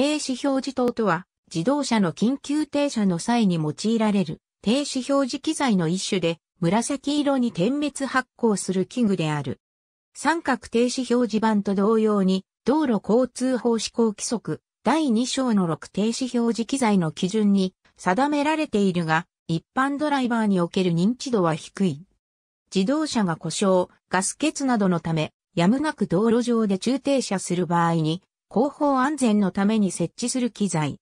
停止表示灯とは、自動車の緊急停車の際に用いられる停止表示機材の一種で、紫色に点滅発光する器具である。三角停止表示板と同様に、道路交通法施行規則第2章の6停止表示機材の基準に定められているが、一般ドライバーにおける認知度は低い。自動車が故障、ガス欠などのため、やむなく道路上で駐停車する場合に、後方安全のために設置する機材。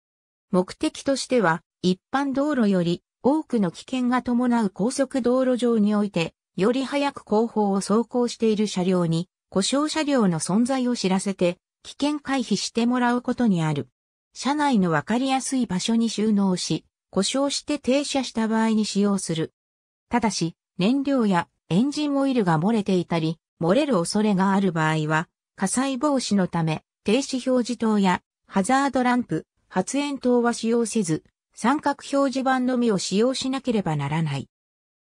目的としては、一般道路より多くの危険が伴う高速道路上において、より早く後方を走行している車両に、故障車両の存在を知らせて、危険回避してもらうことにある。車内のわかりやすい場所に収納し、故障して停車した場合に使用する。ただし、燃料やエンジンオイルが漏れていたり、漏れる恐れがある場合は、火災防止のため、停止表示灯やハザードランプ、発煙灯は使用せず、三角表示板のみを使用しなければならない。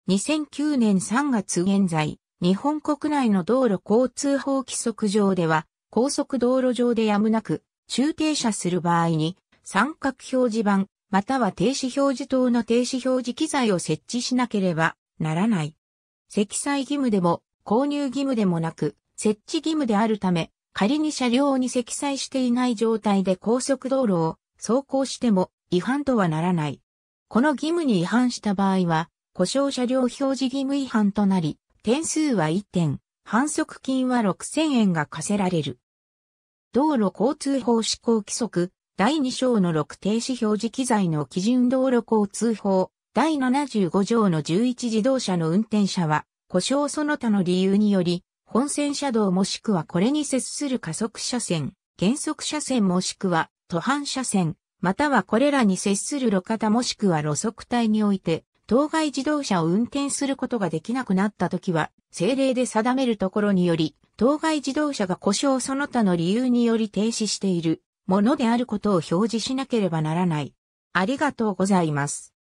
2009年3月現在、日本国内の道路交通法規則上では、高速道路上でやむなく、駐停車する場合に、三角表示板、または停止表示灯の停止表示機材を設置しなければならない。積載義務でも、購入義務でもなく、設置義務であるため、仮に車両に積載していない状態で高速道路を走行しても違反とはならない。この義務に違反した場合は、故障車両表示義務違反となり、点数は1点、反則金は6000円が課せられる。道路交通法施行規則第2章の6停止表示機材の基準道路交通法第75条の11自動車の運転者は故障その他の理由により本線車道もしくはこれに接する加速車線、減速車線もしくは、途半車線、またはこれらに接する路肩もしくは路側帯において、当該自動車を運転することができなくなった時は、政令で定めるところにより、当該自動車が故障その他の理由により停止しているものであることを表示しなければならない。ありがとうございます。